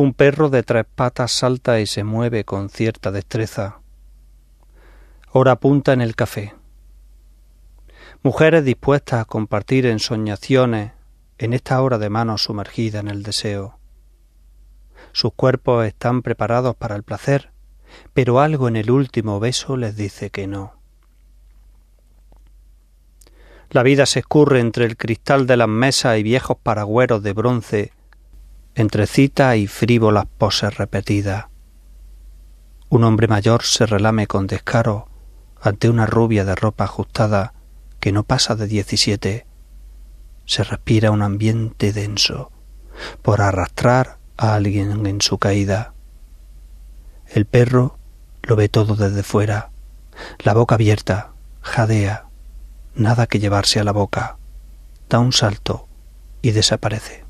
Un perro de tres patas salta y se mueve con cierta destreza. Hora punta en el café. Mujeres dispuestas a compartir ensoñaciones en esta hora de mano sumergida en el deseo. Sus cuerpos están preparados para el placer, pero algo en el último beso les dice que no. La vida se escurre entre el cristal de las mesas y viejos paragüeros de bronce entre cita y las poses repetidas. Un hombre mayor se relame con descaro ante una rubia de ropa ajustada que no pasa de diecisiete. Se respira un ambiente denso por arrastrar a alguien en su caída. El perro lo ve todo desde fuera, la boca abierta, jadea, nada que llevarse a la boca, da un salto y desaparece.